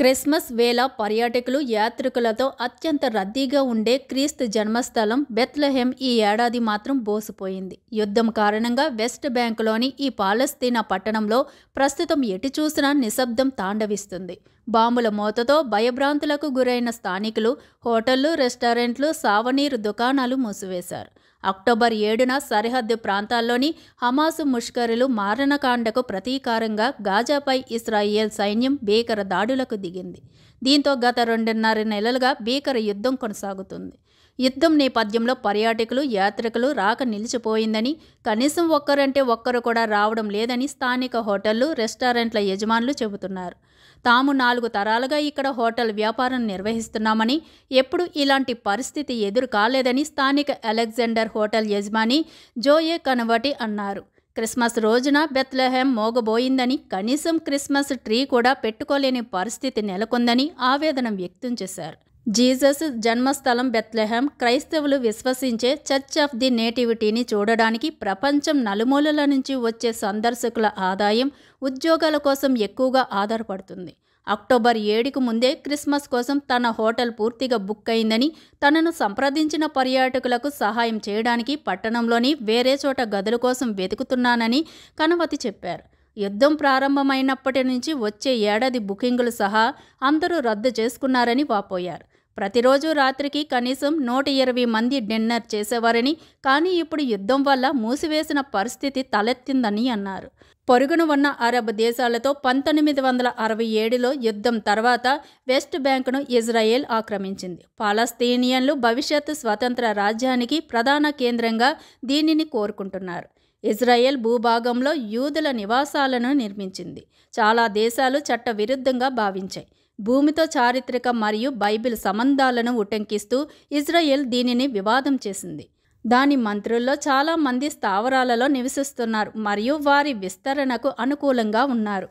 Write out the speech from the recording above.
Christmas వేళ పర్యాటకులు యాత్రికులతో అత్యంత రద్దీగా ఉండే క్రీస్తు జన్మస్థలం బెత్లహెమ్ ఈ ఏడాది మాత్రం బోసిపోయింది యుద్ధం కారణంగా వెస్ట్ బ్యాంకులోని ఈ పాలస్తీనా పట్టణంలో ప్రస్తుతం ఎటు చూసినా నిశ్శబ్దం తాండవిస్తుంది బాంబుల మూతతో భయభ్రాంతులకు గురైన స్థానికులు హోటళ్లు రెస్టారెంట్లు సావనీరు దుకాణాలు మూసివేశారు అక్టోబర్ ఏడున సరిహద్దు ప్రాంతాల్లోని హమాసు ముష్కరులు మారణకాండకు ప్రతీకారంగా గాజాపై ఇస్రాయేల్ సైన్యం భీకర దాడులకు దిగింది దీంతో గత రెండున్నర నెలలుగా భీకర యుద్ధం కొనసాగుతుంది యుద్ధం నేపథ్యంలో పర్యాటకులు యాత్రికులు రాక నిలిచిపోయిందని కనీసం ఒక్కరంటే ఒక్కరు కూడా రావడం లేదని స్థానిక హోటళ్లు రెస్టారెంట్ల యజమానులు చెబుతున్నారు తాము నాలుగు తరాలుగా ఇక్కడ హోటల్ వ్యాపారం నిర్వహిస్తున్నామని ఎప్పుడు ఇలాంటి పరిస్థితి ఎదురు కాలేదని స్థానిక అలెగ్జాండర్ హోటల్ యజమాని జోయే కనవటి అన్నారు క్రిస్మస్ రోజున బెత్లహెం మోగబోయిందని కనీసం క్రిస్మస్ ట్రీ కూడా పెట్టుకోలేని పరిస్థితి నెలకొందని ఆవేదన వ్యక్తం చేశారు జీసస్ జన్మస్థలం బెత్లెహం క్రైస్తవులు విశ్వసించే చర్చ్ ఆఫ్ ది నేటివిటీని చూడడానికి ప్రపంచం నలుమూలల నుంచి వచ్చే సందర్శకుల ఆదాయం ఉద్యోగాల కోసం ఎక్కువగా ఆధారపడుతుంది అక్టోబర్ ఏడుకు ముందే క్రిస్మస్ కోసం తన హోటల్ పూర్తిగా బుక్ అయిందని తనను సంప్రదించిన పర్యాటకులకు సహాయం చేయడానికి పట్టణంలోని వేరే చోట గదుల కోసం వెతుకుతున్నానని కనవతి చెప్పారు యుద్ధం ప్రారంభమైనప్పటి నుంచి వచ్చే ఏడాది బుకింగులు సహా అందరూ రద్దు చేసుకున్నారని వాపోయారు ప్రతిరోజు రాత్రికి కనీసం నూట ఇరవై మంది డిన్నర్ చేసేవారని కానీ ఇప్పుడు యుద్ధం వల్ల మూసివేసిన పరిస్థితి తలెత్తిందని అన్నారు పొరుగున ఉన్న అరబ్ దేశాలతో పంతొమ్మిది వందల అరవై ఏడులో యుద్ధం తర్వాత వెస్ట్ బ్యాంకును ఇజ్రాయెల్ ఆక్రమించింది పాలస్తీనియన్లు భవిష్యత్ స్వతంత్ర రాజ్యానికి ప్రధాన కేంద్రంగా దీనిని కోరుకుంటున్నారు ఇజ్రాయెల్ భూభాగంలో యూదుల నివాసాలను నిర్మించింది చాలా దేశాలు చట్టవిరుద్ధంగా భావించాయి భూమితో చారిత్రక మరియు బైబిల్ సంబంధాలను ఉటంకిస్తూ ఇజ్రాయెల్ దీనిని వివాదం చేసింది దాని మంత్రుల్లో చాలామంది స్థావరాలలో నివసిస్తున్నారు మరియు వారి విస్తరణకు అనుకూలంగా ఉన్నారు